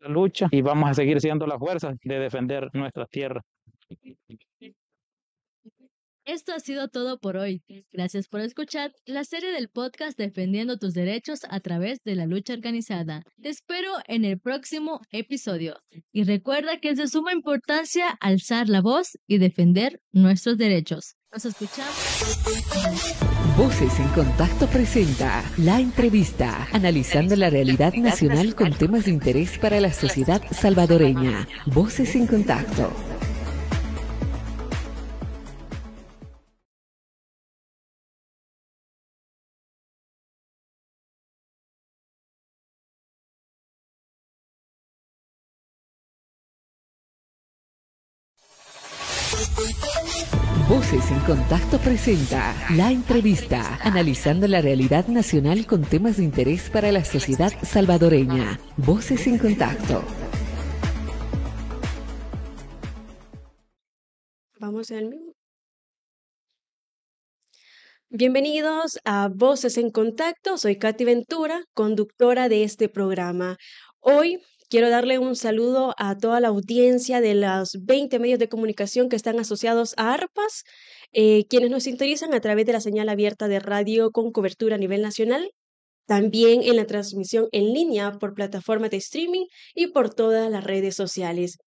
La lucha y vamos a seguir siendo la fuerza de defender nuestra tierra. Esto ha sido todo por hoy. Gracias por escuchar la serie del podcast Defendiendo tus derechos a través de la lucha organizada. Te espero en el próximo episodio. Y recuerda que es de suma importancia alzar la voz y defender nuestros derechos. Nos escuchamos. Voces en Contacto presenta la entrevista, analizando la realidad nacional con temas de interés para la sociedad salvadoreña. Voces en Contacto. Contacto presenta La Entrevista, analizando la realidad nacional con temas de interés para la sociedad salvadoreña. Voces en Contacto. Vamos al mismo. Bienvenidos a Voces en Contacto. Soy Katy Ventura, conductora de este programa. Hoy Quiero darle un saludo a toda la audiencia de los 20 medios de comunicación que están asociados a ARPAS, eh, quienes nos interesan a través de la señal abierta de radio con cobertura a nivel nacional, también en la transmisión en línea por plataformas de streaming y por todas las redes sociales.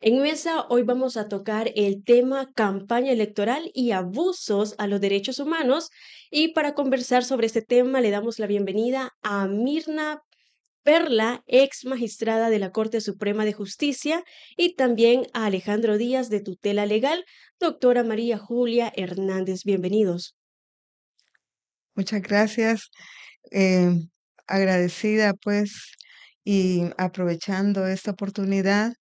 En mesa hoy vamos a tocar el tema campaña electoral y abusos a los derechos humanos y para conversar sobre este tema le damos la bienvenida a Mirna Perla, ex magistrada de la Corte Suprema de Justicia, y también a Alejandro Díaz de tutela legal, doctora María Julia Hernández. Bienvenidos. Muchas gracias. Eh, agradecida pues y aprovechando esta oportunidad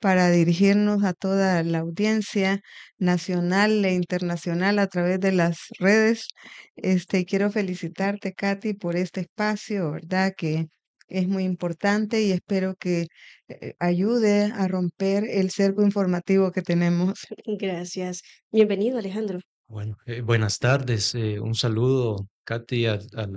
para dirigirnos a toda la audiencia nacional e internacional a través de las redes. Este, quiero felicitarte, Katy, por este espacio, ¿verdad? Que es muy importante y espero que eh, ayude a romper el cerco informativo que tenemos. Gracias. Bienvenido, Alejandro. Bueno, eh, buenas tardes. Eh, un saludo, Katy, a, la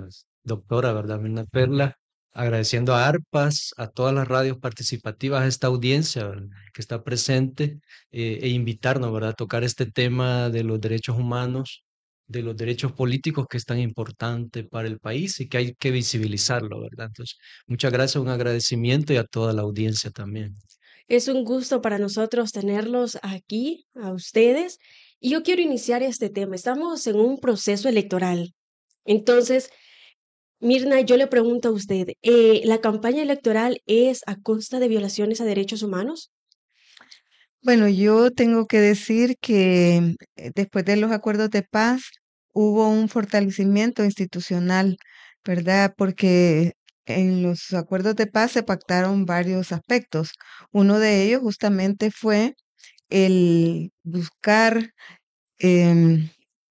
doctora, ¿verdad? Mirna Perla. Agradeciendo a ARPAS, a todas las radios participativas, a esta audiencia que está presente e invitarnos ¿verdad? a tocar este tema de los derechos humanos de los derechos políticos que es tan importante para el país y que hay que visibilizarlo, ¿verdad? Entonces, muchas gracias, un agradecimiento y a toda la audiencia también. Es un gusto para nosotros tenerlos aquí, a ustedes. Y yo quiero iniciar este tema. Estamos en un proceso electoral. Entonces, Mirna, yo le pregunto a usted, eh, ¿la campaña electoral es a costa de violaciones a derechos humanos? Bueno, yo tengo que decir que eh, después de los acuerdos de paz hubo un fortalecimiento institucional, ¿verdad? Porque en los acuerdos de paz se pactaron varios aspectos. Uno de ellos justamente fue el buscar em,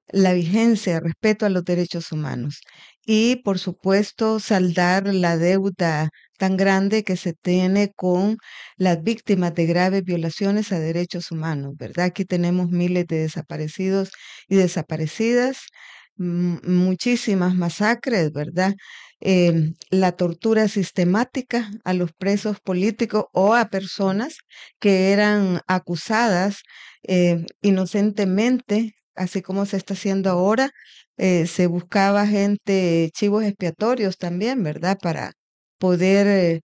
la vigencia, respeto a los derechos humanos y por supuesto saldar la deuda tan grande que se tiene con las víctimas de graves violaciones a derechos humanos, ¿verdad? Aquí tenemos miles de desaparecidos y desaparecidas, mm, muchísimas masacres, ¿verdad? Em, la tortura sistemática a los presos políticos o a personas que eran acusadas eh, inocentemente así como se está haciendo ahora, eh, se buscaba gente, chivos expiatorios también, ¿verdad? Para poder eh,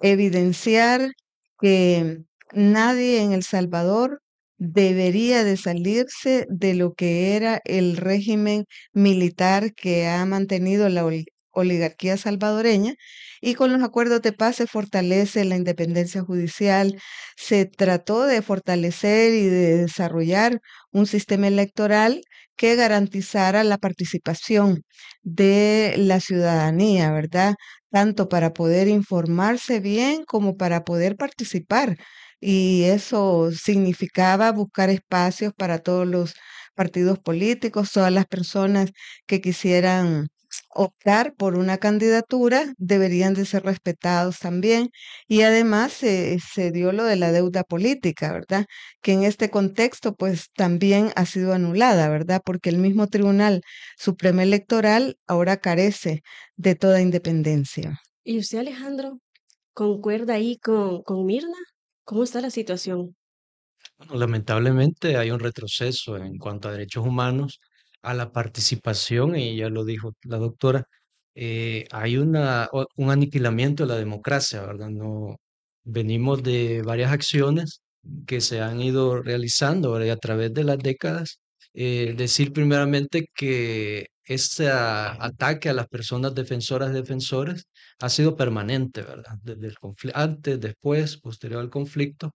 evidenciar que nadie en El Salvador debería de salirse de lo que era el régimen militar que ha mantenido la oligarquía salvadoreña y con los acuerdos de paz se fortalece la independencia judicial, se trató de fortalecer y de desarrollar un sistema electoral que garantizara la participación de la ciudadanía, ¿verdad? Tanto para poder informarse bien como para poder participar. Y eso significaba buscar espacios para todos los partidos políticos, todas las personas que quisieran optar por una candidatura deberían de ser respetados también. Y además se, dio lo de la deuda política, ¿verdad? Que en este contexto pues también ha sido anulada, ¿verdad? Porque el mismo Tribunal Supremo Electoral ahora carece de toda independencia. ¿Y usted, Alejandro, concuerda ahí con, con Mirna? ¿Cómo está la situación? Bueno, lamentablemente hay un retroceso en cuanto a derechos humanos a la participación, y ya lo dijo la doctora, eh, hay una, un aniquilamiento de la democracia, ¿verdad? No, venimos de varias acciones que se han ido realizando a través de las décadas. Eh, decir primeramente que este ataque a las personas defensoras y defensores ha sido permanente, ¿verdad? Desde antes, después, posterior al conflicto,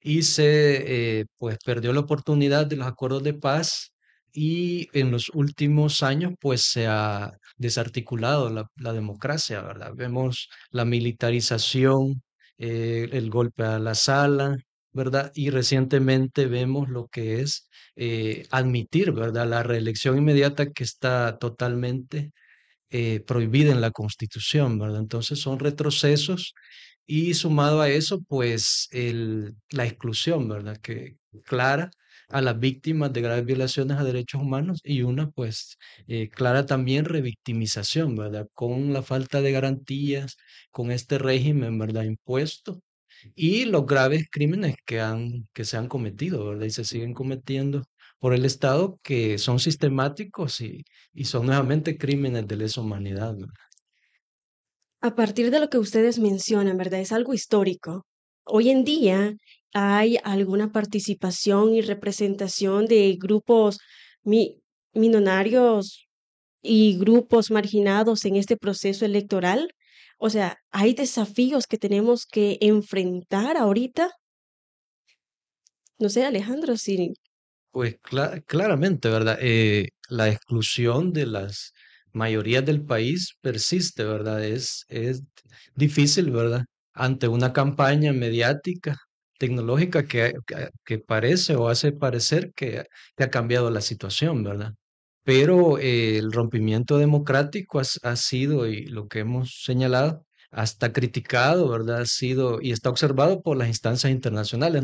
y se eh, pues perdió la oportunidad de los acuerdos de paz y en los últimos años pues se ha desarticulado la, democracia, ¿verdad? Vemos la militarización, eh, el golpe a la sala, ¿verdad? Y recientemente vemos lo que es eh, admitir, ¿verdad? La reelección inmediata que está totalmente eh, prohibida en la Constitución, ¿verdad? Entonces son retrocesos y sumado a eso, pues el, la exclusión, ¿verdad? Que clara a las víctimas de graves violaciones a derechos humanos y una pues eh, clara también revictimización, ¿verdad? Con la falta de garantías, con este régimen, ¿verdad? Impuesto y los graves crímenes que, han, que se han cometido, ¿verdad? Y se siguen cometiendo por el Estado que son sistemáticos y, y son nuevamente crímenes de lesa humanidad, ¿verdad? A partir de lo que ustedes mencionan, ¿verdad? Es algo histórico. Hoy en día ¿Hay alguna participación y representación de grupos mi minonarios y grupos marginados en este proceso electoral? O sea, ¿hay desafíos que tenemos que enfrentar ahorita? No sé, Alejandro, si... Pues claramente, ¿verdad? Eh, la exclusión de las mayorías del país persiste, ¿verdad? Es, es difícil, ¿verdad? Ante una campaña mediática tecnológica que, que, parece o hace parecer que, que, ha cambiado la situación, ¿verdad? Pero eh, el rompimiento democrático ha, ha sido, y lo que hemos señalado, hasta criticado, ¿verdad? Ha sido y está observado por las instancias internacionales.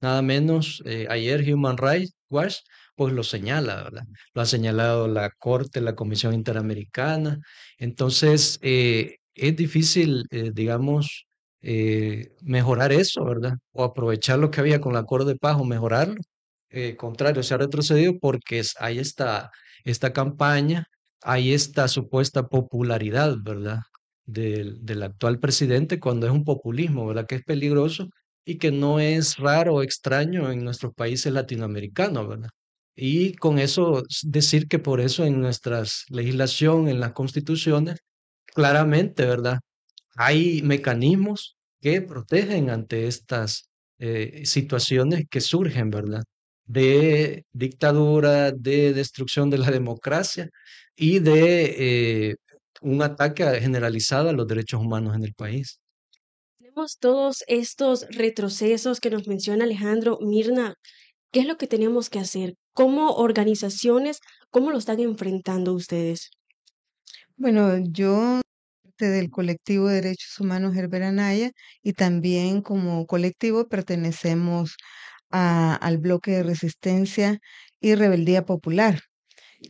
Nada menos eh, ayer Human Rights Watch pues lo señala, ¿verdad? Lo ha señalado la Corte, la Comisión Interamericana. Entonces, eh, es difícil, eh, digamos, eh, mejorar eso, ¿verdad? O aprovechar lo que había con el acuerdo de paz o mejorarlo. Eh, contrario, se ha retrocedido porque hay esta, esta campaña, hay esta supuesta popularidad, ¿verdad? Del, del actual presidente cuando es un populismo, ¿verdad? Que es peligroso y que no es raro o extraño en nuestros países latinoamericanos, ¿verdad? Y con eso decir que por eso en nuestras legislación, en las constituciones, claramente, ¿verdad? hay mecanismos que protegen ante estas eh, situaciones que surgen, ¿verdad? De dictadura, de destrucción de la democracia y de eh, un ataque generalizado a los derechos humanos en el país. Tenemos todos estos retrocesos que nos menciona Alejandro, Mirna, ¿qué es lo que tenemos que hacer? ¿Cómo organizaciones, cómo lo están enfrentando ustedes? Bueno, yo del colectivo de derechos humanos el y también como colectivo pertenecemos al bloque de resistencia y rebeldía popular,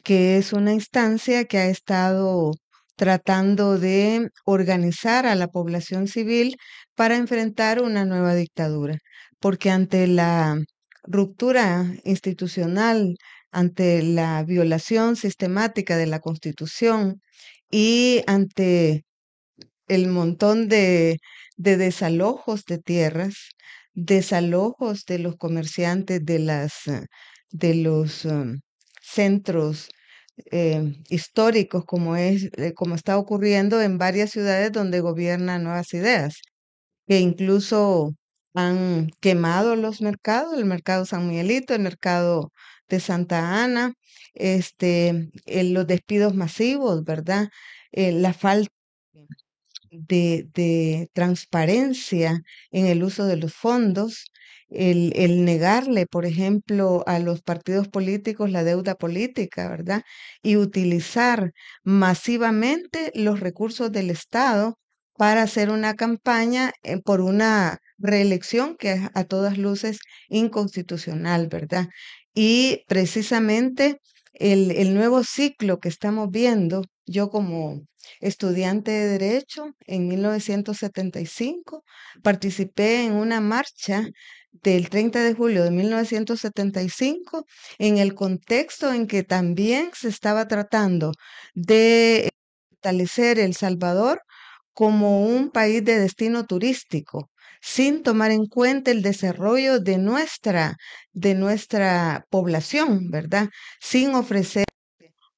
que es una instancia que ha estado tratando de organizar a la población civil para enfrentar una nueva dictadura, porque ante la ruptura institucional, ante la violación sistemática de la Constitución y ante el montón de, desalojos de tierras, desalojos de los comerciantes de, las, eh, de los em, centros em, históricos como, es, eh, como está ocurriendo en varias ciudades donde gobiernan nuevas ideas, que incluso han quemado los mercados, el mercado San Miguelito, el mercado de Santa Ana, este, eh, los despidos masivos, ¿verdad? la falta de, transparencia en el uso de los fondos, el, el, negarle, por ejemplo, a los partidos políticos la deuda política, ¿verdad? Y utilizar masivamente los recursos del Estado para hacer una campaña eh, por una reelección que es a todas luces inconstitucional, ¿verdad? Y precisamente el, nuevo ciclo que estamos viendo, yo como estudiante de Derecho en 1975, participé en una marcha del 30 de julio de 1975 en el contexto en que también se estaba tratando de fortalecer El Salvador como un país de destino turístico sin tomar en cuenta el desarrollo de nuestra, de nuestra población, ¿verdad? Sin ofrecer,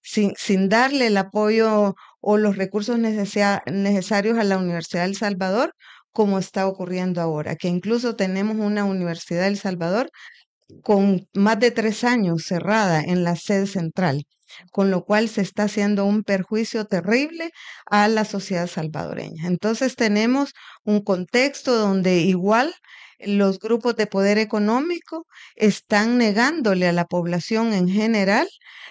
sin, darle el apoyo o los recursos necesarios a la Universidad del Salvador, como está ocurriendo ahora, que incluso tenemos una Universidad del Salvador con más de tres años cerrada en la sede central con lo cual se está haciendo un perjuicio terrible a la sociedad salvadoreña. Entonces tenemos un contexto donde igual los grupos de poder económico están negándole a la población en general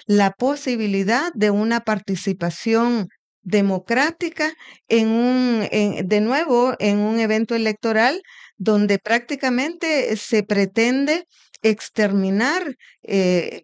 la posibilidad de una participación democrática en un, de nuevo, en un evento electoral donde prácticamente se pretende exterminar eh,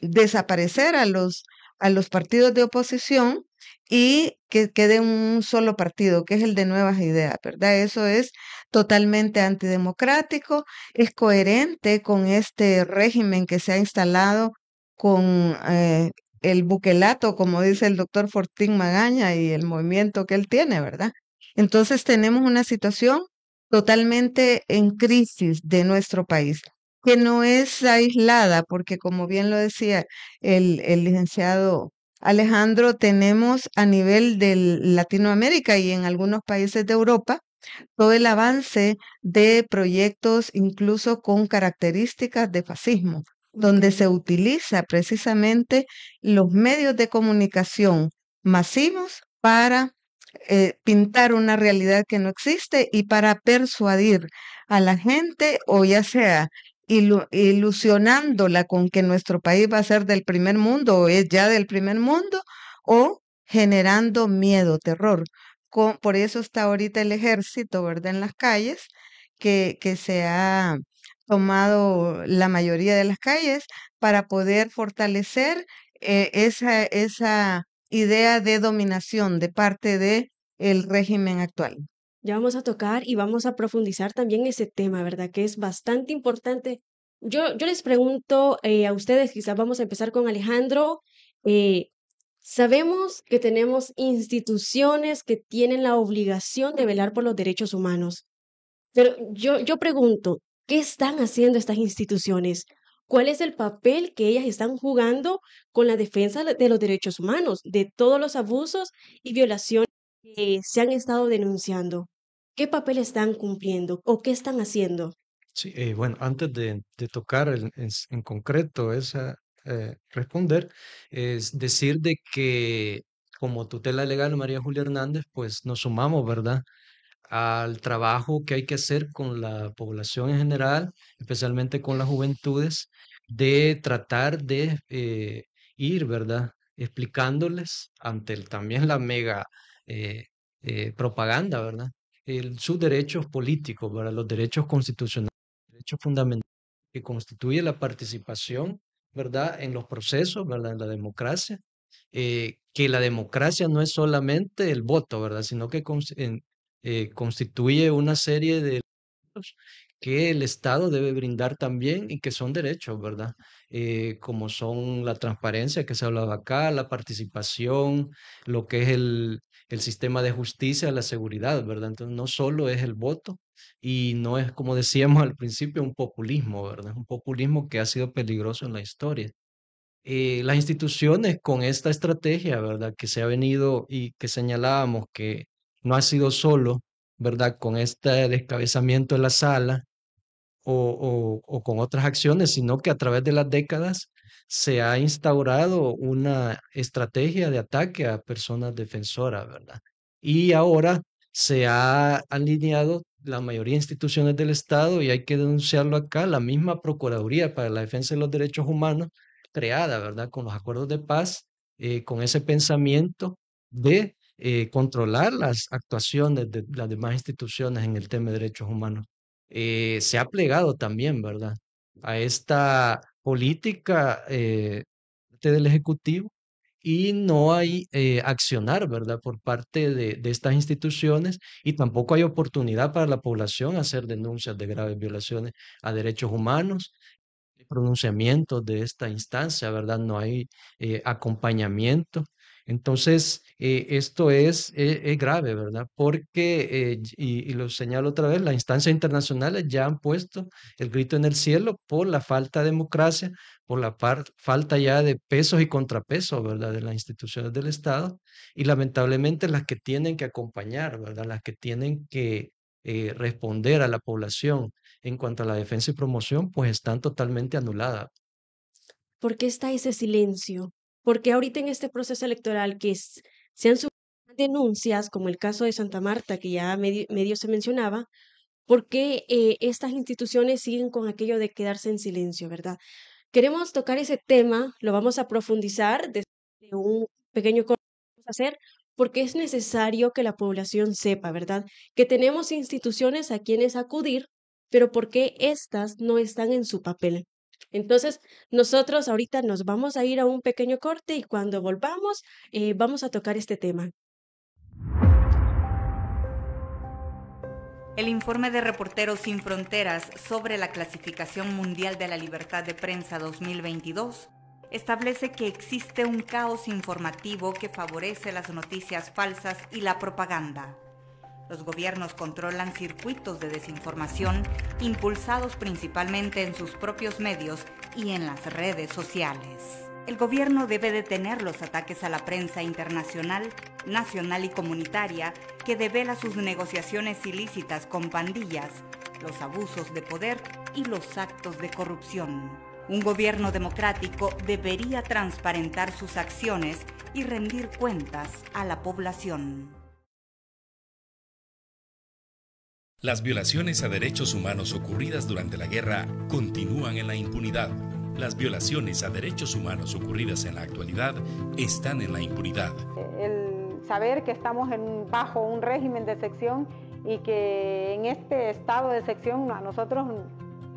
desaparecer a los, a los partidos de oposición y que quede un solo partido, que es el de nuevas ideas, ¿verdad? Eso es totalmente antidemocrático, es coherente con este régimen que se ha instalado con eh, el buquelato, como dice el doctor Fortín Magaña y el movimiento que él tiene, ¿verdad? Entonces tenemos una situación totalmente en crisis de nuestro país que no es aislada, porque como bien lo decía el, licenciado Alejandro, tenemos a nivel de Latinoamérica y en algunos países de Europa todo el avance de proyectos incluso con características de fascismo, donde se utiliza precisamente los medios de comunicación masivos para eh, pintar una realidad que no existe y para persuadir a la gente o ya sea ilusionándola con que nuestro país va a ser del primer mundo o es ya del primer mundo o generando miedo, terror. por eso está ahorita el ejército, En las calles, que, que se ha tomado la mayoría de las calles para poder fortalecer eh, esa, esa idea de dominación de parte del el régimen actual ya vamos a tocar y vamos a profundizar también ese tema, ¿verdad? Que es bastante importante. Yo, yo les pregunto eh, a ustedes, quizás vamos a empezar con Alejandro. Eh, sabemos que tenemos instituciones que tienen la obligación de velar por los derechos humanos, pero yo, yo pregunto, ¿qué están haciendo estas instituciones? ¿Cuál es el papel que ellas están jugando con la defensa de los derechos humanos, de todos los abusos y violaciones? que se han estado denunciando? ¿Qué papel están cumpliendo o qué están haciendo? Sí, eh, bueno, antes de, tocar en, concreto esa, eh, responder, es decir de que como tutela legal María Julia Hernández, pues nos sumamos, ¿verdad? al trabajo que hay que hacer con la población en general, especialmente con las juventudes, de tratar de eh, ir, ¿verdad? Explicándoles ante también la mega eh, eh, propaganda, ¿verdad? El, sus derechos políticos, ¿verdad? Los derechos constitucionales, los derechos fundamentales que constituye la participación, ¿verdad? En los procesos, ¿verdad? En la democracia. Eh, que la democracia no es solamente el voto, ¿verdad? Sino que constituye una serie de que el Estado debe brindar también y que son derechos, ¿verdad? Eh, como son la transparencia que se hablaba acá, la participación, lo que es el, sistema de justicia, la seguridad, ¿verdad? Entonces, no solo es el voto y no es, como decíamos al principio, un populismo, ¿verdad? Un populismo que ha sido peligroso en la historia. Eh, las instituciones con esta estrategia, ¿verdad? Que se ha venido y que señalábamos que no ha sido solo, ¿verdad? Con este descabezamiento de la sala, o, con otras acciones, sino que a través de las décadas se ha instaurado una estrategia de ataque a personas defensoras, ¿verdad? Y ahora se ha alineado la mayoría de instituciones del Estado, y hay que denunciarlo acá, la misma Procuraduría para la Defensa de los Derechos Humanos, creada, ¿verdad?, con los acuerdos de paz, eh, con ese pensamiento de eh, controlar las actuaciones de las demás instituciones en el tema de derechos humanos. Eh, se ha plegado también, ¿verdad? A esta política eh, del Ejecutivo y no hay eh, accionar, ¿verdad?, por parte de, estas instituciones y tampoco hay oportunidad para la población hacer denuncias de graves violaciones a derechos humanos, pronunciamientos de esta instancia, ¿verdad? No hay acompañamiento entonces, eh, esto eh, es, grave, ¿verdad? Porque, eh, y, y, lo señalo otra vez, las instancias internacionales ya han puesto el grito en el cielo por la falta de democracia, por la falta ya de pesos y contrapesos, ¿verdad? De las instituciones del Estado y lamentablemente las que tienen que acompañar, ¿verdad? Las que tienen que responder a la población en cuanto a la defensa y promoción, pues están totalmente anuladas. ¿Por qué está ese silencio? porque ahorita en este proceso electoral que se han subido denuncias, como el caso de Santa Marta, que ya medio, se mencionaba, ¿por qué eh, estas instituciones siguen con aquello de quedarse en silencio, ¿verdad? Queremos tocar ese tema, lo vamos a profundizar desde un pequeño corte vamos hacer, porque es necesario que la población sepa, ¿verdad? Que tenemos instituciones a quienes acudir, pero ¿por qué estas no están en su papel. Entonces, nosotros ahorita nos vamos a ir a un pequeño corte y cuando volvamos eh, vamos a tocar este tema. El informe de Reporteros Sin Fronteras sobre la clasificación mundial de la libertad de prensa 2022 establece que existe un caos informativo que favorece las noticias falsas y la propaganda. Los gobiernos controlan circuitos de desinformación impulsados principalmente en sus propios medios y en las redes sociales. El gobierno debe detener los ataques a la prensa internacional, nacional y comunitaria que devela sus negociaciones ilícitas con pandillas, los abusos de poder y los actos de corrupción. Un gobierno democrático debería transparentar sus acciones y rendir cuentas a la población. Las violaciones a derechos humanos ocurridas durante la guerra continúan en la impunidad. Las violaciones a derechos humanos ocurridas en la actualidad están en la impunidad. El saber que estamos bajo un régimen de sección y que en este estado de sección a nosotros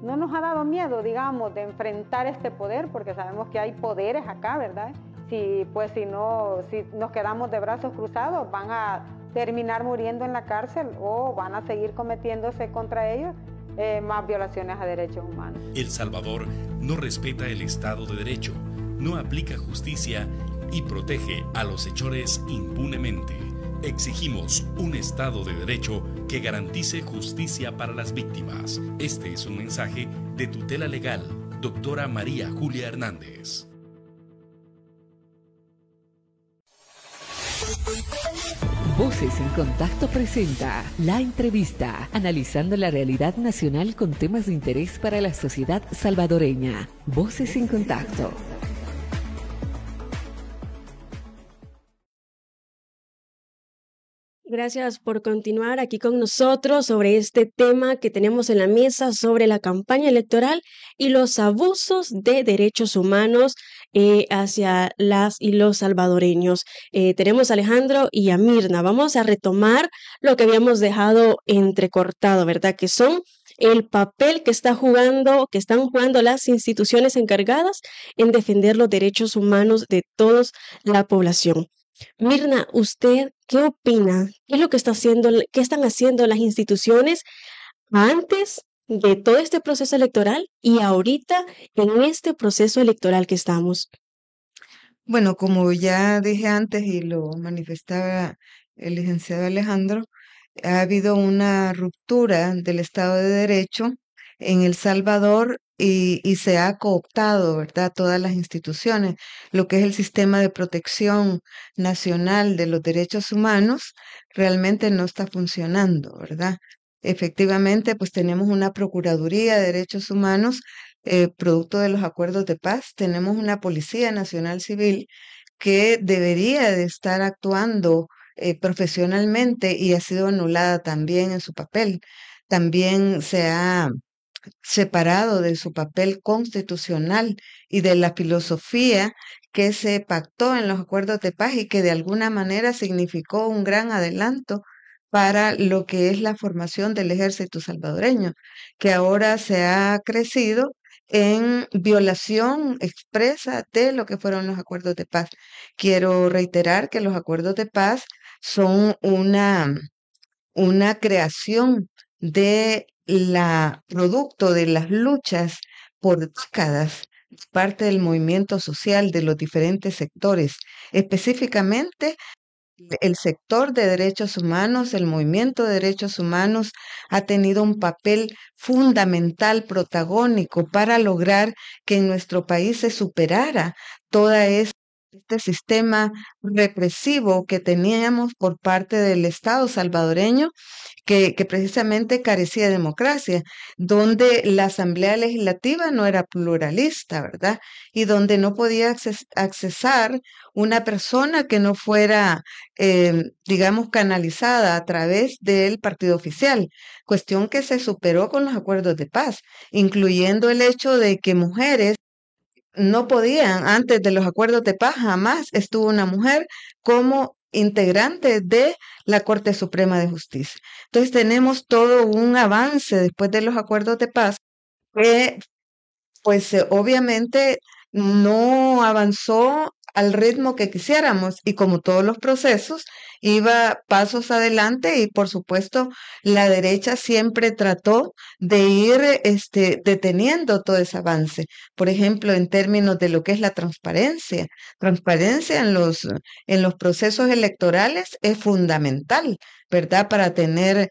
no nos ha dado miedo, digamos, de enfrentar este poder, porque sabemos que hay poderes acá, ¿verdad? Si, pues si no, si nos quedamos de brazos cruzados, van a terminar muriendo en la cárcel o van a seguir cometiéndose contra ellos eh, más violaciones a derechos humanos. El Salvador no respeta el Estado de Derecho, no aplica justicia y protege a los hechores impunemente. Exigimos un Estado de Derecho que garantice justicia para las víctimas. Este es un mensaje de tutela legal, doctora María Julia Hernández. Voces en Contacto presenta La Entrevista, analizando la realidad nacional con temas de interés para la sociedad salvadoreña. Voces en Contacto. Gracias por continuar aquí con nosotros sobre este tema que tenemos en la mesa sobre la campaña electoral y los abusos de derechos humanos eh, hacia las y los salvadoreños. Eh, tenemos a Alejandro y a Mirna. Vamos a retomar lo que habíamos dejado entrecortado, ¿verdad? Que son el papel que está jugando, que están jugando las instituciones encargadas en defender los derechos humanos de toda la población. Mirna, ¿usted qué opina? ¿Qué es lo que está haciendo, qué están haciendo las instituciones antes de todo este proceso electoral y ahorita en este proceso electoral que estamos? Bueno, como ya dije antes y lo manifestaba el licenciado Alejandro, ha habido una ruptura del Estado de Derecho en El Salvador y, y, se ha cooptado, ¿verdad?, todas las instituciones, lo que es el sistema de protección nacional de los derechos humanos, realmente no está funcionando, ¿verdad? Efectivamente, pues tenemos una Procuraduría de Derechos Humanos, eh, producto de los acuerdos de paz, tenemos una Policía Nacional Civil que debería de estar actuando eh, profesionalmente y ha sido anulada también en su papel. También se ha separado de su papel constitucional y de la filosofía que se pactó en los acuerdos de paz y que de alguna manera significó un gran adelanto para lo que es la formación del ejército salvadoreño, que ahora se ha crecido en violación expresa de lo que fueron los acuerdos de paz. Quiero reiterar que los acuerdos de paz son una, una creación de la producto de las luchas por décadas parte del movimiento social de los diferentes sectores, específicamente el sector de derechos humanos, el movimiento de derechos humanos, ha tenido un papel fundamental, protagónico, para lograr que en nuestro país se superara toda esta este sistema represivo que teníamos por parte del Estado salvadoreño, que, que, precisamente carecía de democracia, donde la Asamblea Legislativa no era pluralista, ¿verdad? Y donde no podía accesar una persona que no fuera, em, digamos, canalizada a través del partido oficial, cuestión que se superó con los acuerdos de paz, incluyendo el hecho de que mujeres no podían, antes de los acuerdos de paz, jamás estuvo una mujer como integrante de la Corte Suprema de Justicia. Entonces tenemos todo un avance después de los acuerdos de paz que pues obviamente no avanzó al ritmo que quisiéramos y como todos los procesos, iba pasos adelante y por supuesto la derecha siempre trató de ir este, deteniendo todo ese avance. Por ejemplo, en términos de lo que es la transparencia. Transparencia en los, en los procesos electorales es fundamental, ¿verdad? Para tener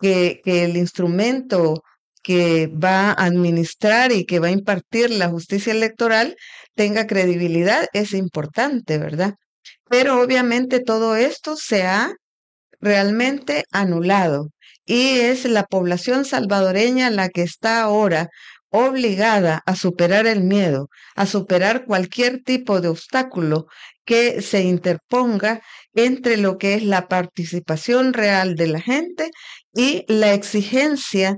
que, que el instrumento que va a administrar y que va a impartir la justicia electoral tenga credibilidad es importante, ¿verdad? Pero obviamente todo esto se ha realmente anulado y es la población salvadoreña la que está ahora obligada a superar el miedo, a superar cualquier tipo de obstáculo que se interponga entre lo que es la participación real de la gente y la exigencia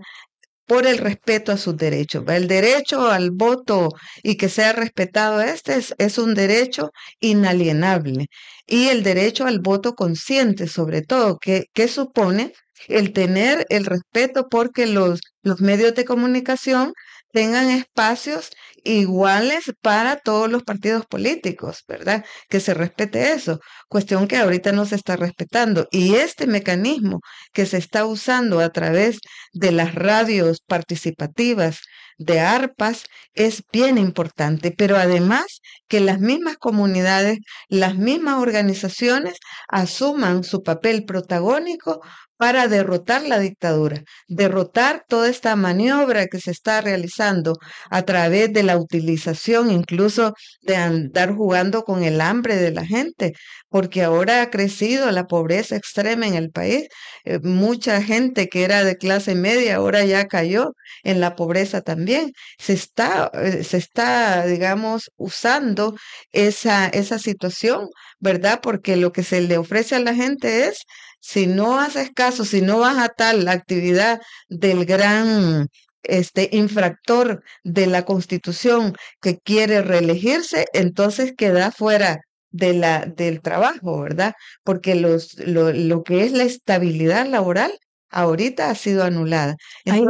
por el respeto a sus derechos. El derecho al voto y que sea respetado este es, es, un derecho inalienable. Y el derecho al voto consciente, sobre todo, que, que supone el tener el respeto porque los, los medios de comunicación tengan espacios iguales para todos los partidos políticos, ¿verdad? Que se respete eso, cuestión que ahorita no se está respetando. Y este mecanismo que se está usando a través de las radios participativas, de arpas es bien importante, pero además que las mismas comunidades, las mismas organizaciones asuman su papel protagónico para derrotar la dictadura, derrotar toda esta maniobra que se está realizando a través de la utilización incluso de andar jugando con el hambre de la gente, porque ahora ha crecido la pobreza extrema en el país. Eh, mucha gente que era de clase media ahora ya cayó en la pobreza también se está, eh, se está, digamos, usando esa, esa situación, ¿verdad? Porque lo que se le ofrece a la gente es, si no haces caso, si no vas a tal la actividad del gran este infractor de la constitución que quiere reelegirse, entonces queda fuera de la, del trabajo, ¿verdad? Porque los, lo que es la estabilidad laboral ahorita ha sido anulada. ¿Hay,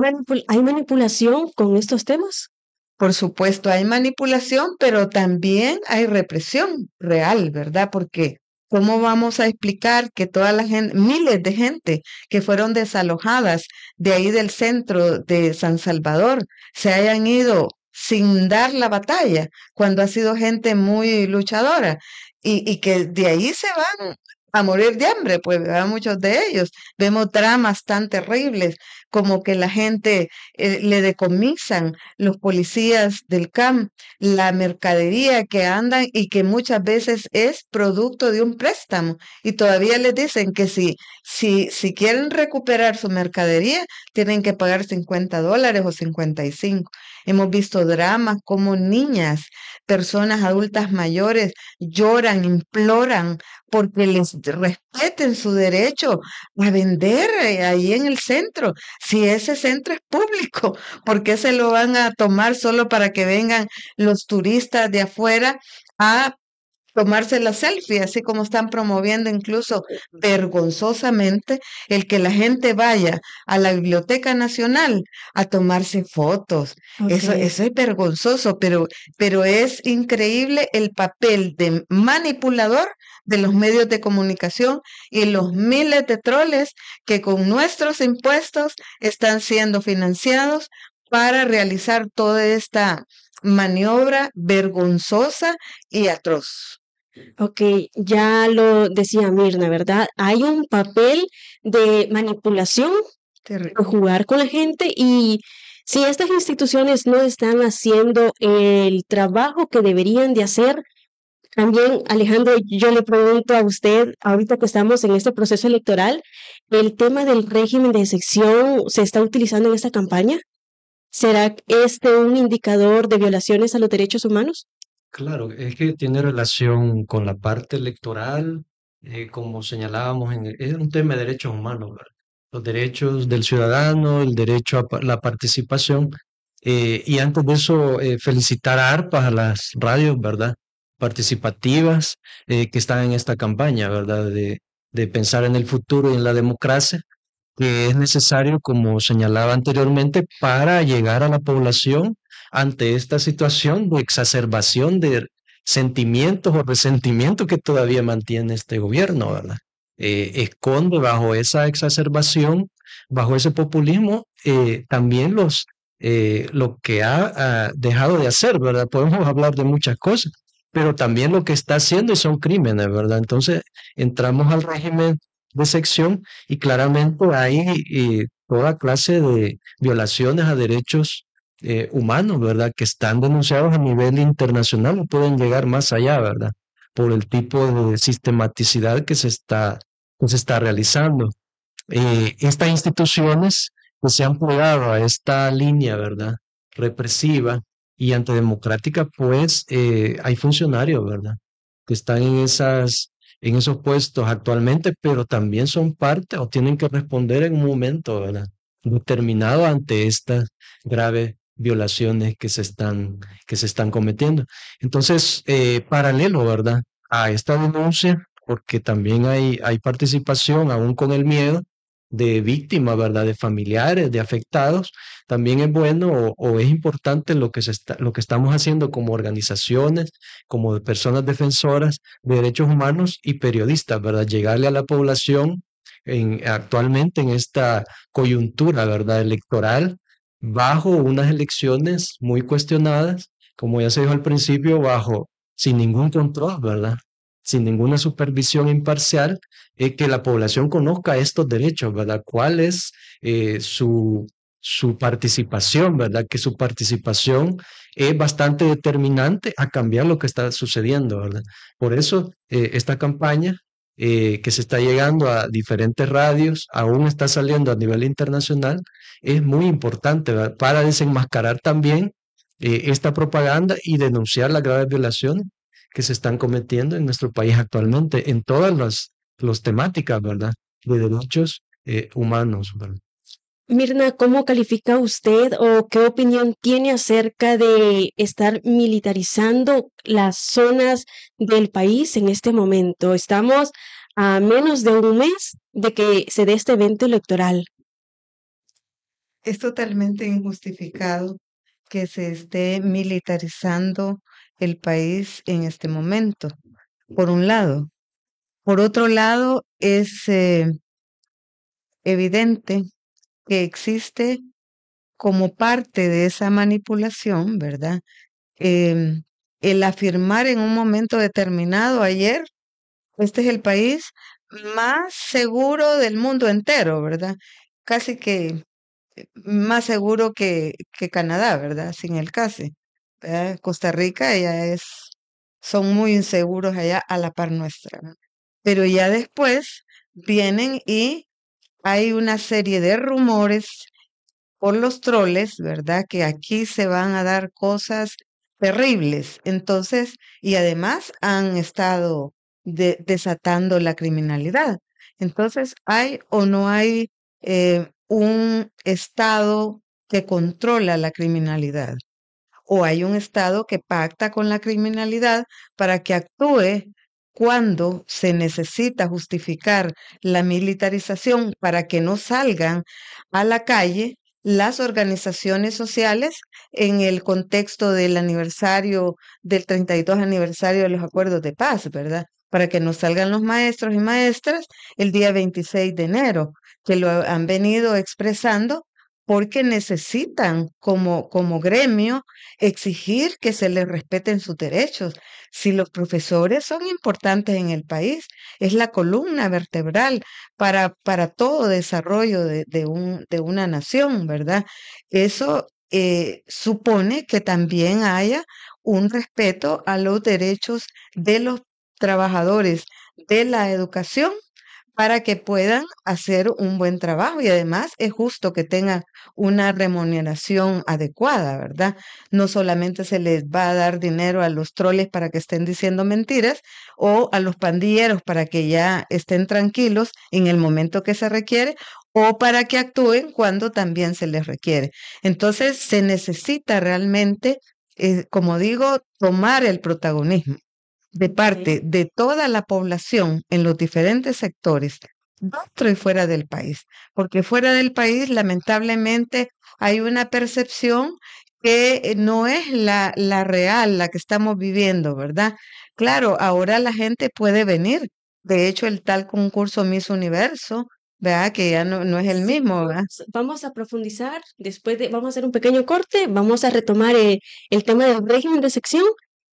manipulación con estos temas? Por supuesto, hay manipulación, pero también hay represión real, ¿verdad? Porque ¿cómo vamos a explicar que toda la gente, miles de gente que fueron desalojadas de ahí del centro de San Salvador se hayan ido sin dar la batalla cuando ha sido gente muy luchadora y, y que de ahí se van morir de hambre, pues a muchos de ellos. Vemos tramas tan terribles como que la gente eh, le decomisan los policías del CAM la mercadería que andan y que muchas veces es producto de un préstamo. Y todavía les dicen que si, si, si quieren recuperar su mercadería, tienen que pagar 50 dólares o 55. Hemos visto dramas como niñas, personas adultas mayores lloran, imploran porque les respeten su derecho a vender eh, ahí en el centro. Si ese centro es público, ¿por qué se lo van a tomar solo para que vengan los turistas de afuera a tomarse la selfie, así como están promoviendo incluso vergonzosamente el que la gente vaya a la Biblioteca Nacional a tomarse fotos. Eso, eso es vergonzoso, pero, pero es increíble el papel de manipulador de los medios de comunicación y los miles de troles que con nuestros impuestos están siendo financiados para realizar toda esta maniobra vergonzosa y atroz. Ok, ya lo decía Mirna, ¿verdad? Hay un papel de manipulación, de jugar con la gente y si estas instituciones no están haciendo el trabajo que deberían de hacer, también, Alejandro, yo le pregunto a usted, ahorita que estamos en este proceso electoral, ¿el tema del régimen de excepción se está utilizando en esta campaña? ¿Será este un indicador de violaciones a los derechos humanos? Claro, es que tiene relación con la parte electoral, eh, como señalábamos, en es un tema de derechos humanos, Los derechos del ciudadano, el derecho a la participación. Eh, y antes de eso, eh, felicitar a ARPA, a las radios, ¿verdad? Participativas que están en esta campaña, ¿verdad? de pensar en el futuro y en la democracia, que es necesario, como señalaba anteriormente, para llegar a la población ante esta situación de exacerbación de sentimientos o resentimientos que todavía mantiene este gobierno, ¿verdad? Eh, esconde bajo esa exacerbación, bajo ese populismo, eh, también los, eh, lo que ha, ha, dejado de hacer, ¿verdad? Podemos hablar de muchas cosas, pero también lo que está haciendo son crímenes, ¿verdad? Entonces entramos al régimen de sección y claramente hay toda clase de violaciones a derechos eh, humanos, ¿verdad? Que están denunciados a nivel internacional o pueden llegar más allá, ¿verdad? Por el tipo de sistematicidad que se está, que se está realizando. Eh, estas instituciones que pues, se han plegado a esta línea, ¿verdad? Represiva y antidemocrática, pues eh, hay funcionarios, ¿verdad? Que están en esas en esos puestos actualmente, pero también son parte o tienen que responder en un momento ¿verdad? determinado ante esta grave violaciones que se están, que se están cometiendo. Entonces, eh, paralelo, ¿verdad? A esta denuncia, porque también hay, hay participación, aún con el miedo, de víctimas, ¿verdad? De familiares, de afectados. También es bueno o, es importante lo que, se lo que estamos haciendo como organizaciones, como personas defensoras de derechos humanos y periodistas, ¿verdad? Llegarle a la población en, actualmente en esta coyuntura, ¿verdad? Electoral bajo unas elecciones muy cuestionadas, como ya se dijo al principio, bajo sin ningún control, ¿verdad? Sin ninguna supervisión imparcial, eh, que la población conozca estos derechos, ¿verdad? ¿Cuál es eh, su, su participación, ¿verdad? Que su participación es bastante determinante a cambiar lo que está sucediendo, ¿verdad? Por eso eh, esta campaña eh, que se está llegando a diferentes radios, aún está saliendo a nivel internacional, es muy importante para desenmascarar también eh, esta propaganda y denunciar las graves violaciones que se están cometiendo en nuestro país actualmente en todas las, temáticas, ¿verdad? De derechos eh, humanos, ¿verdad? Mirna, ¿cómo califica usted o qué opinión tiene acerca de estar militarizando las zonas del país en este momento? Estamos a menos de un mes de que se dé este evento electoral. Es totalmente injustificado que se esté militarizando el país en este momento, por un lado. Por otro lado, es eh, evidente que existe como parte de esa manipulación, ¿verdad? Em, el afirmar en un momento determinado ayer, este es el país más seguro del mundo entero, ¿verdad? Casi que eh, más seguro que, que Canadá, ¿verdad? Sin el casi. Costa Rica ya es, son muy inseguros allá a la par nuestra. Pero ya después vienen y hay una serie de rumores por los troles, ¿verdad? Que aquí se van a dar cosas terribles. Entonces, y además han estado desatando la criminalidad. Entonces, ¿hay o no hay eh, un Estado que controla la criminalidad? ¿O hay un Estado que pacta con la criminalidad para que actúe cuando se necesita justificar la militarización para que no salgan a la calle las organizaciones sociales en el contexto del aniversario, del 32 aniversario de los acuerdos de paz, ¿verdad? Para que no salgan los maestros y maestras el día 26 de enero, que lo han venido expresando porque necesitan como, como gremio exigir que se les respeten sus derechos. Si los profesores son importantes en el país, es la columna vertebral para, para todo desarrollo de, una nación, ¿verdad? Eso eh, supone que también haya un respeto a los derechos de los trabajadores de la educación para que puedan hacer un buen trabajo y además es justo que tengan una remuneración adecuada, ¿verdad? No solamente se les va a dar dinero a los troles para que estén diciendo mentiras o a los pandilleros para que ya estén tranquilos en el momento que se requiere o para que actúen cuando también se les requiere. Entonces se necesita realmente, eh, como digo, tomar el protagonismo de parte de toda la población en los diferentes sectores, dentro y fuera del país, porque fuera del país lamentablemente hay una percepción que eh, no es la, la real, la que estamos viviendo, ¿verdad? Claro, ahora la gente puede venir. De hecho, el tal concurso Miss Universo, ¿verdad? Que ya no, es el mismo, Vamos a profundizar, después de, vamos a hacer un pequeño corte, vamos a retomar eh, el tema del régimen de sección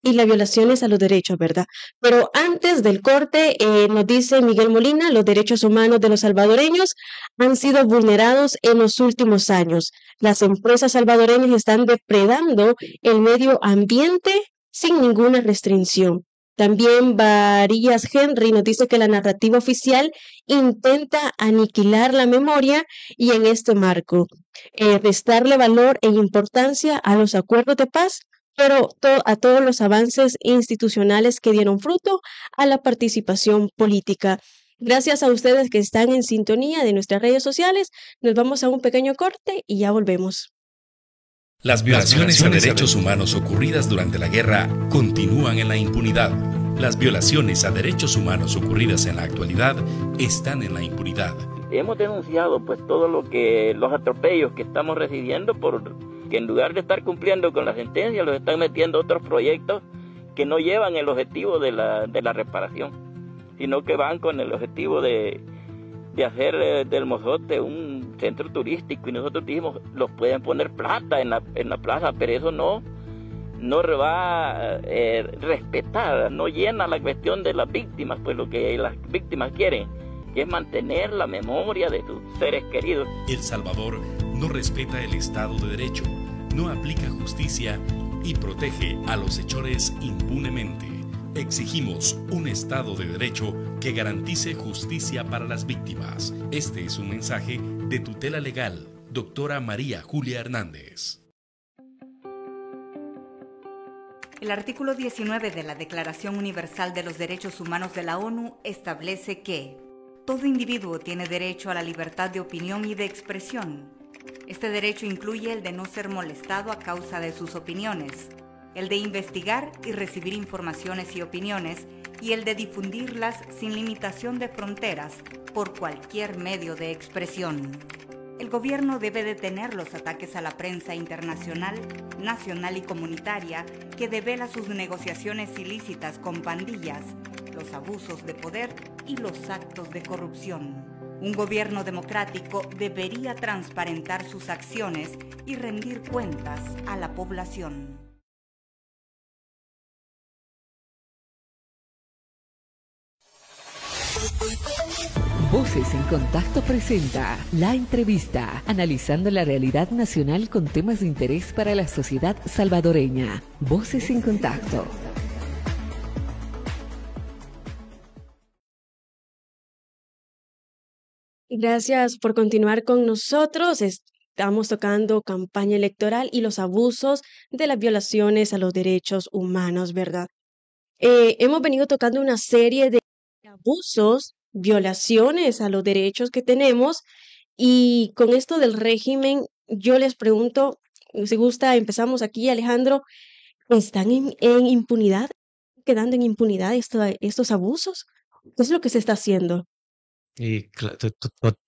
y las violaciones a los derechos, ¿verdad? Pero antes del corte, eh, nos dice Miguel Molina, los derechos humanos de los salvadoreños han sido vulnerados en los últimos años. Las empresas salvadoreñas están depredando el medio ambiente sin ninguna restricción. También Varías Henry nos dice que la narrativa oficial intenta aniquilar la memoria y en este marco, eh, restarle valor e importancia a los acuerdos de paz pero a todos los avances institucionales que dieron fruto a la participación política. Gracias a ustedes que están en sintonía de nuestras redes sociales. Nos vamos a un pequeño corte y ya volvemos. Las violaciones, a derechos humanos ocurridas durante la guerra continúan en la impunidad. Las violaciones a derechos humanos ocurridas en la actualidad están en la impunidad. Hemos denunciado pues todo lo que los atropellos que estamos recibiendo por que en lugar de estar cumpliendo con la sentencia, los están metiendo otros proyectos que no llevan el objetivo de la, reparación, sino que van con el objetivo de, de hacer eh, del Mozote un centro turístico. Y nosotros dijimos, los pueden poner plata en la, en la plaza, pero eso no, no va a eh, respetar, no llena la cuestión de las víctimas, pues lo que las víctimas quieren, que es mantener la memoria de sus seres queridos. El Salvador no respeta el Estado de Derecho no aplica justicia y protege a los hechores impunemente. Exigimos un Estado de Derecho que garantice justicia para las víctimas. Este es un mensaje de tutela legal, doctora María Julia Hernández. El artículo 19 de la Declaración Universal de los Derechos Humanos de la ONU establece que todo individuo tiene derecho a la libertad de opinión y de expresión este derecho incluye el de no ser molestado a causa de sus opiniones, el de investigar y recibir informaciones y opiniones, y el de difundirlas sin limitación de fronteras por cualquier medio de expresión. El gobierno debe detener los ataques a la prensa internacional, nacional y comunitaria que devela sus negociaciones ilícitas con pandillas, los abusos de poder y los actos de corrupción. Un gobierno democrático debería transparentar sus acciones y rendir cuentas a la población. Voces en Contacto presenta la entrevista, analizando la realidad nacional con temas de interés para la sociedad salvadoreña. Voces en Contacto. Gracias por continuar con nosotros. Estamos tocando campaña electoral y los abusos de las violaciones a los derechos humanos, ¿verdad? Eh, hemos venido tocando una serie de abusos, violaciones a los derechos que tenemos y con esto del régimen, yo les pregunto, si gusta, empezamos aquí, Alejandro, ¿están en, en impunidad? ¿Quedando en impunidad estos abusos? ¿Qué es lo que se está haciendo? Y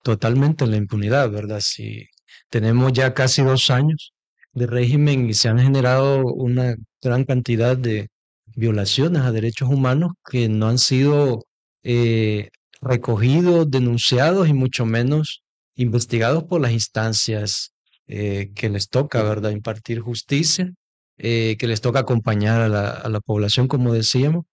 totalmente la impunidad, ¿verdad? Si tenemos ya casi dos años de régimen y se han generado una gran cantidad de violaciones a derechos humanos que no han sido eh, recogidos, denunciados y mucho menos investigados por las instancias eh, que les toca, ¿verdad? Impartir justicia, eh, que les toca acompañar a la, a la población, como decíamos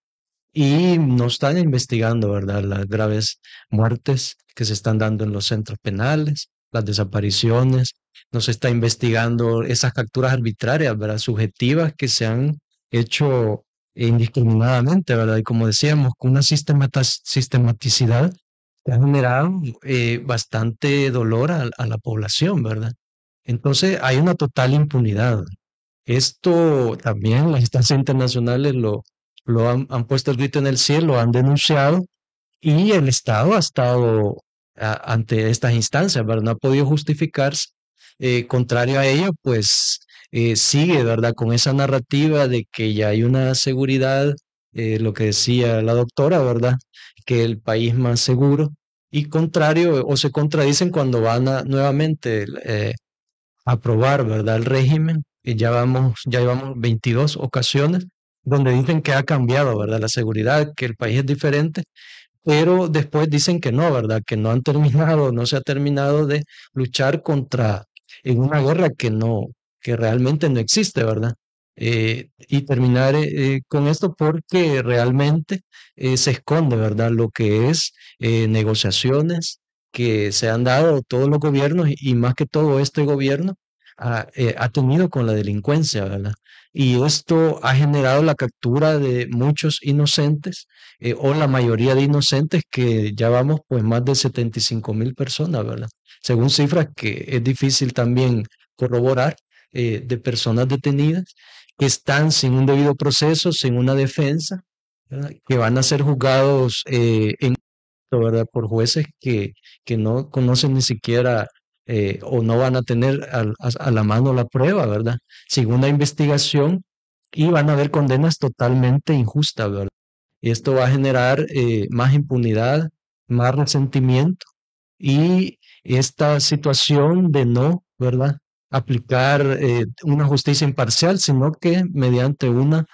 y no están investigando, ¿verdad? Las graves muertes que se están dando en los centros penales, las desapariciones, no se está investigando esas capturas arbitrarias, ¿verdad? Subjetivas que se han hecho indiscriminadamente, ¿verdad? Y como decíamos, con una sistematicidad que ha generado eh, bastante dolor a la población, ¿verdad? Entonces hay una total impunidad. Esto también las instancias internacionales lo, lo han, puesto el grito en el cielo, han denunciado y el Estado ha estado ante estas instancias, ¿verdad? No ha podido justificarse. Eh, contrario a ello, pues eh, sigue, ¿verdad? Con esa narrativa de que ya hay una seguridad, eh, lo que decía la doctora, ¿verdad? Que el país más seguro y contrario o se contradicen cuando van a, nuevamente a aprobar, ¿verdad? El régimen. Ya vamos, ya llevamos 22 ocasiones donde dicen que ha cambiado, ¿verdad? La seguridad, que el país es diferente, pero después dicen que no, ¿verdad? Que no han terminado, no se ha terminado de luchar contra, en una guerra que no, que realmente no existe, ¿verdad? Eh, y terminar eh, eh, con esto porque realmente se esconde, ¿verdad? Lo que es negociaciones que se han dado todos los gobiernos y más que todo este gobierno eh, ha, tenido con la delincuencia, ¿verdad? Y esto ha generado la captura de muchos inocentes eh, o la mayoría de inocentes que ya vamos pues más de 75 mil personas, ¿verdad? Según cifras que es difícil también corroborar eh, de personas detenidas que están sin un debido proceso, sin una defensa, que van a ser juzgados en ¿verdad? por jueces que, que no conocen ni siquiera eh, o no van a tener a, la mano la prueba, ¿verdad? Según una investigación, y van a haber condenas totalmente injustas, ¿verdad? Y esto va a generar eh, más impunidad, más resentimiento y esta situación de no, ¿verdad? Aplicar eh, una justicia imparcial, sino que mediante una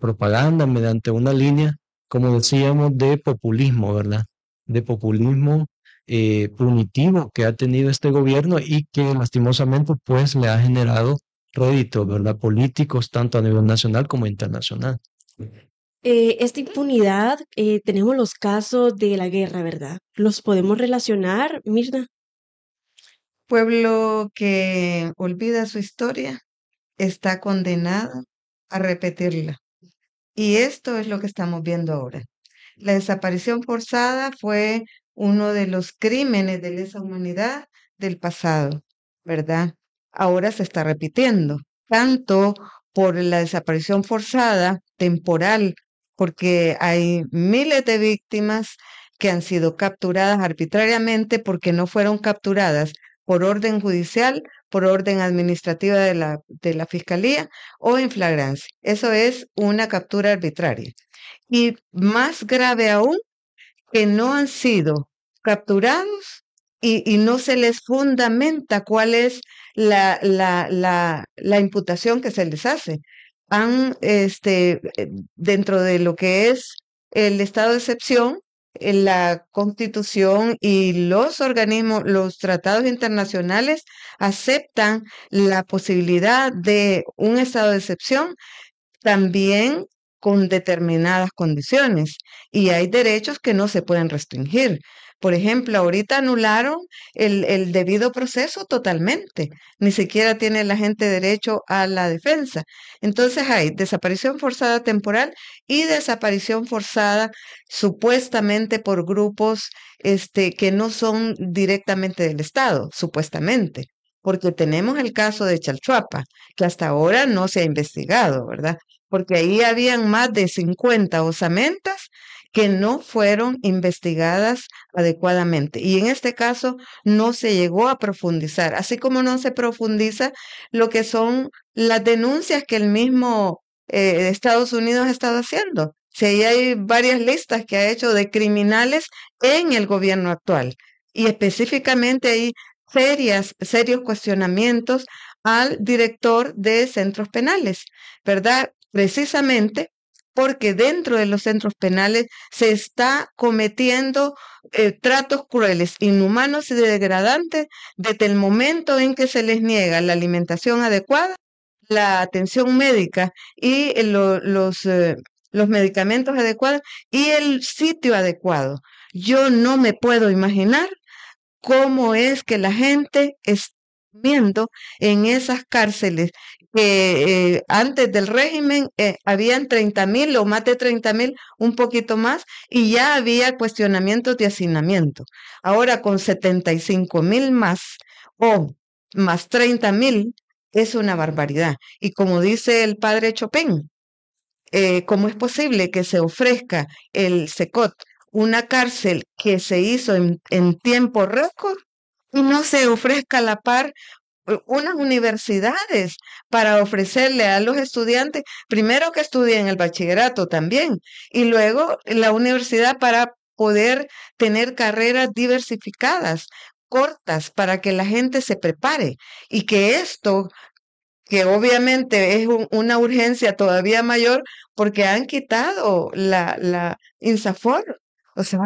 propaganda, mediante una línea, como decíamos, de populismo, ¿verdad? De populismo eh, punitivo que ha tenido este gobierno y que lastimosamente pues le ha generado réditos, ¿verdad? Políticos tanto a nivel nacional como internacional. Eh, esta impunidad, eh, tenemos los casos de la guerra, ¿verdad? ¿Los podemos relacionar, Mirna? Pueblo que olvida su historia está condenado a repetirla. Y esto es lo que estamos viendo ahora. La desaparición forzada fue uno de los crímenes de lesa humanidad del pasado, ¿verdad? Ahora se está repitiendo, tanto por la desaparición forzada, temporal, porque hay miles de víctimas que han sido capturadas arbitrariamente porque no fueron capturadas por orden judicial, por orden administrativa de la, de la Fiscalía o en flagrancia. Eso es una captura arbitraria. Y más grave aún que no han sido capturados y, no se les fundamenta cuál es la, la, la, la imputación que se les hace. Han, este, eh, dentro de lo que es el estado de excepción, la constitución y los organismos, los tratados internacionales aceptan la posibilidad de un estado de excepción. También con determinadas condiciones y hay derechos que no se pueden restringir. Por ejemplo, ahorita anularon el, debido proceso totalmente. Ni siquiera tiene la gente derecho a la defensa. Entonces hay desaparición forzada temporal y desaparición forzada supuestamente por grupos este, que no son directamente del Estado, supuestamente. Porque tenemos el caso de Chalchuapa, que hasta ahora no se ha investigado, ¿verdad? porque ahí habían más de 50 osamentas que no fueron investigadas adecuadamente. Y en este caso no se llegó a profundizar, así como no se profundiza lo que son las denuncias que el mismo eh, Estados Unidos ha estado haciendo. Si hay varias listas que ha hecho de criminales en el gobierno actual. Y específicamente hay serios cuestionamientos al director de centros penales, ¿verdad? precisamente porque dentro de los centros penales se está cometiendo eh, tratos crueles, inhumanos y degradantes desde el momento en que se les niega la alimentación adecuada, la atención médica y eh, los, eh, los medicamentos adecuados y el sitio adecuado. Yo no me puedo imaginar cómo es que la gente está en esas cárceles que eh, antes del régimen eh, habían 30.000 mil o más de 30.000, mil, un poquito más, y ya había cuestionamientos de hacinamiento. Ahora con cinco mil más o más treinta mil es una barbaridad. Y como dice el padre Chopin, eh, ¿cómo es posible que se ofrezca el SECOT una cárcel que se hizo en, tiempo récord y no se ofrezca la par unas universidades para ofrecerle a los estudiantes, primero que estudien el bachillerato también, y luego la universidad para poder tener carreras diversificadas, cortas, para que la gente se prepare y que esto que obviamente es una urgencia todavía mayor porque han quitado la, la INSAFOR. O sea,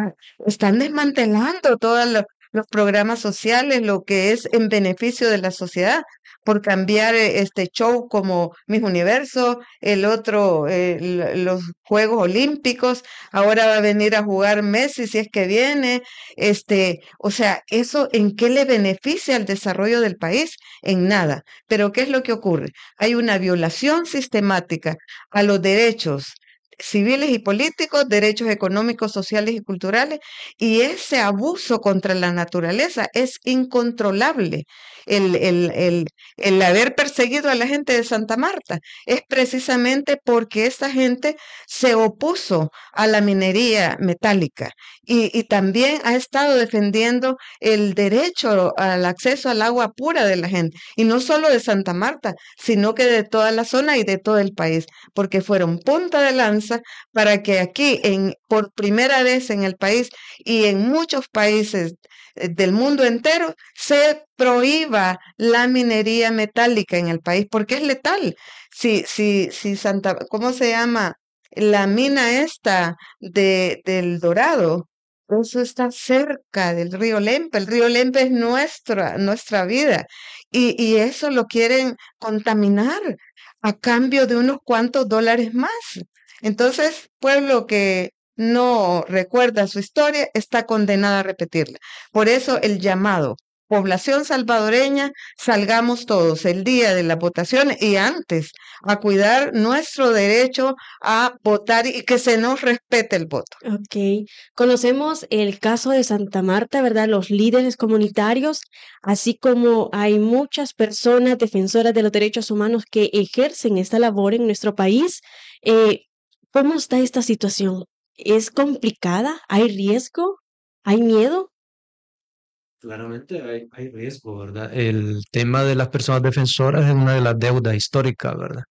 están desmantelando todas las los programas sociales, lo que es en beneficio de la sociedad, por cambiar eh, este show como Mis Universo, el otro, eh, los Juegos Olímpicos, ahora va a venir a jugar Messi si es que viene, este, o sea, eso en qué le beneficia al desarrollo del país? En nada. Pero ¿qué es lo que ocurre? Hay una violación sistemática a los derechos civiles y políticos, derechos económicos, sociales y culturales. Y ese abuso contra la naturaleza es incontrolable. El, el, el, haber perseguido a la gente de Santa Marta es precisamente porque esta gente se opuso a la minería metálica y, y también ha estado defendiendo el derecho al acceso al agua pura de la gente. Y no solo de Santa Marta, sino que de toda la zona y de todo el país, porque fueron punta de lanza para que aquí, en, por primera vez en el país y en muchos países eh, del mundo entero, se prohíba la minería metálica en el país, porque es letal. Si, si, si ¿cómo se llama? La mina esta de, del Dorado, eso está cerca del río Lempe. El río Lempe es nuestra, nuestra vida. y, eso lo quieren contaminar a cambio de unos cuantos dólares más. Entonces, pueblo que no recuerda su historia está condenada a repetirla. Por eso el llamado, población salvadoreña, salgamos todos el día de la votación y antes a cuidar nuestro derecho a votar y que se nos respete el voto. Ok, conocemos el caso de Santa Marta, ¿verdad? Los líderes comunitarios, así como hay muchas personas defensoras de los derechos humanos que ejercen esta labor en nuestro país. Eh, ¿Cómo está esta situación? ¿Es complicada? ¿Hay riesgo? ¿Hay miedo? Claramente hay, riesgo, ¿verdad? El tema de las personas defensoras es una de las deudas históricas, ¿verdad?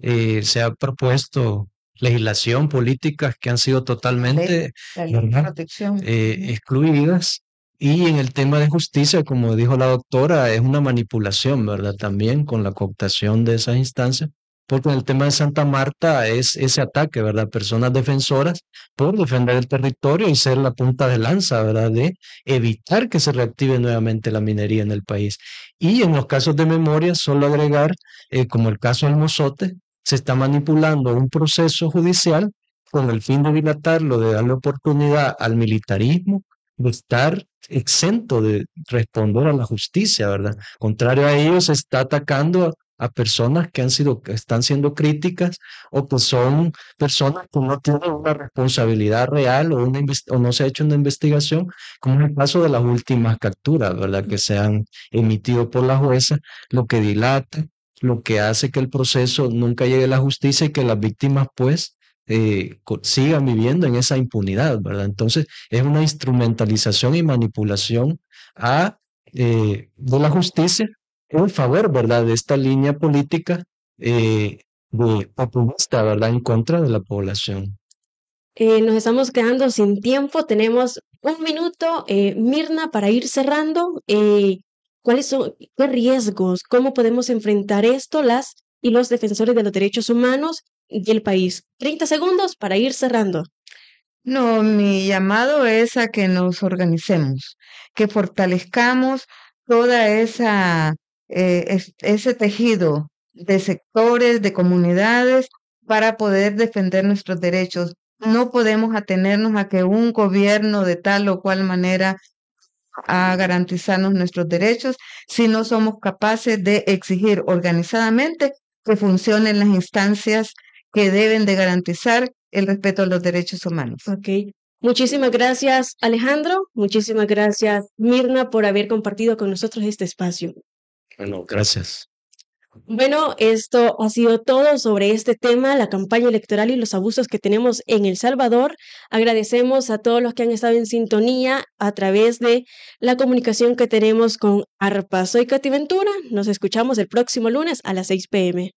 Eh, se ha propuesto legislación, políticas que han sido totalmente eh, excluidas. Y en el tema de justicia, como dijo la doctora, es una manipulación, ¿verdad? También con la cooptación de esas instancias porque en el tema de Santa Marta es ese ataque, ¿verdad? Personas defensoras por defender el territorio y ser la punta de lanza, ¿verdad? De evitar que se reactive nuevamente la minería en el país. Y en los casos de memoria, solo agregar, eh, como el caso del Mozote, se está manipulando un proceso judicial con el fin de dilatarlo, de darle oportunidad al militarismo de estar exento de responder a la justicia, ¿verdad? Contrario a ello, se está atacando a personas que han sido, que están siendo críticas o que son personas que no tienen una responsabilidad real o, no se ha hecho una investigación, como en el caso de las últimas capturas, ¿verdad? Que se han emitido por la jueza, lo que dilata, lo que hace que el proceso nunca llegue a la justicia y que las víctimas, pues, eh, sigan viviendo en esa impunidad, ¿verdad? Entonces, es una instrumentalización y manipulación a, eh, de la justicia en favor, ¿verdad?, de esta línea política eh, de populista, ¿verdad?, en contra de la población. Eh, nos estamos quedando sin tiempo, tenemos un minuto, eh, Mirna, para ir cerrando. ¿Cuáles son, qué riesgos, cómo podemos enfrentar esto las y los defensores de los derechos humanos y el país? Treinta segundos para ir cerrando. No, mi llamado es a que nos organicemos, que fortalezcamos toda esa eh, ese tejido de sectores, de comunidades, para poder defender nuestros derechos. No podemos atenernos a que un gobierno de tal o cual manera a garantizarnos nuestros derechos si no somos capaces de exigir organizadamente que funcionen las instancias que deben de garantizar el respeto a los derechos humanos. Ok. Muchísimas gracias, Alejandro. Muchísimas gracias, Mirna, por haber compartido con nosotros este espacio. Bueno, ah, gracias. Bueno, esto ha sido todo sobre este tema, la campaña electoral y los abusos que tenemos en El Salvador. Agradecemos a todos los que han estado en sintonía a través de la comunicación que tenemos con ARPA. Soy Katy Ventura, nos escuchamos el próximo lunes a las 6 pm.